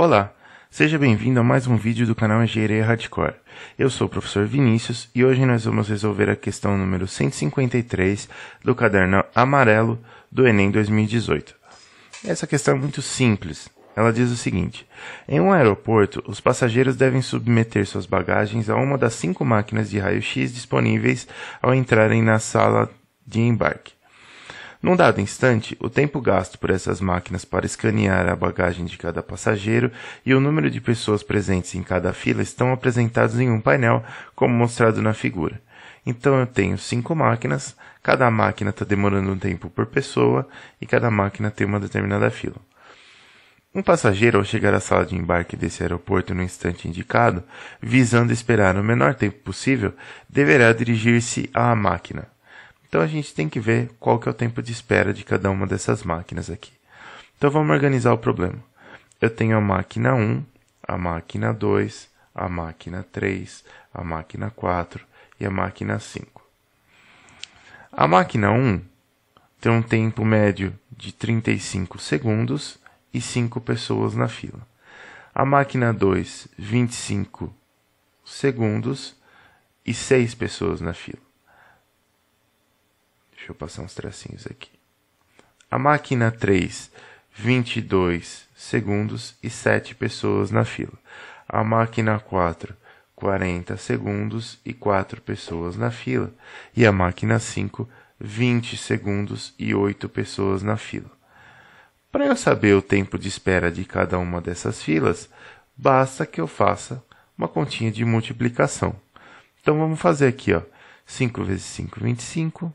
Olá, seja bem-vindo a mais um vídeo do canal Engenharia Hardcore. Eu sou o professor Vinícius e hoje nós vamos resolver a questão número 153 do caderno amarelo do Enem 2018. Essa questão é muito simples. Ela diz o seguinte: Em um aeroporto, os passageiros devem submeter suas bagagens a uma das cinco máquinas de raio-x disponíveis ao entrarem na sala de embarque. Num dado instante, o tempo gasto por essas máquinas para escanear a bagagem de cada passageiro e o número de pessoas presentes em cada fila estão apresentados em um painel, como mostrado na figura. Então eu tenho cinco máquinas, cada máquina está demorando um tempo por pessoa e cada máquina tem uma determinada fila. Um passageiro, ao chegar à sala de embarque desse aeroporto no instante indicado, visando esperar o menor tempo possível, deverá dirigir-se à máquina. Então a gente tem que ver qual que é o tempo de espera de cada uma dessas máquinas aqui. Então vamos organizar o problema. Eu tenho a máquina 1, a máquina 2, a máquina 3, a máquina 4 e a máquina 5. A máquina 1 tem um tempo médio de 35 segundos e 5 pessoas na fila. A máquina 2, 25 segundos e 6 pessoas na fila. Deixa eu passar uns tracinhos aqui. A máquina 3, 22 segundos e 7 pessoas na fila. A máquina 4, 40 segundos e 4 pessoas na fila. E a máquina 5, 20 segundos e 8 pessoas na fila. Para eu saber o tempo de espera de cada uma dessas filas, basta que eu faça uma continha de multiplicação. Então vamos fazer aqui, ó. 5 vezes 5, 25.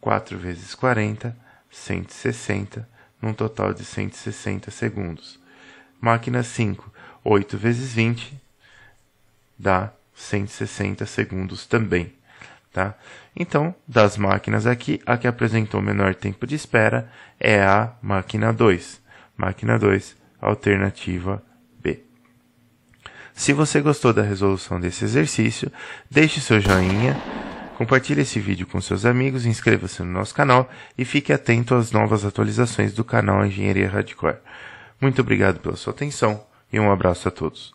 4 vezes 40, 160, num total de 160 segundos. Máquina 5, 8 vezes 20, dá 160 segundos também. Tá? Então, das máquinas aqui, a que apresentou menor tempo de espera é a máquina 2. Máquina 2, alternativa B. Se você gostou da resolução desse exercício, deixe seu joinha Compartilhe esse vídeo com seus amigos, inscreva-se no nosso canal e fique atento às novas atualizações do canal Engenharia Hardcore. Muito obrigado pela sua atenção e um abraço a todos.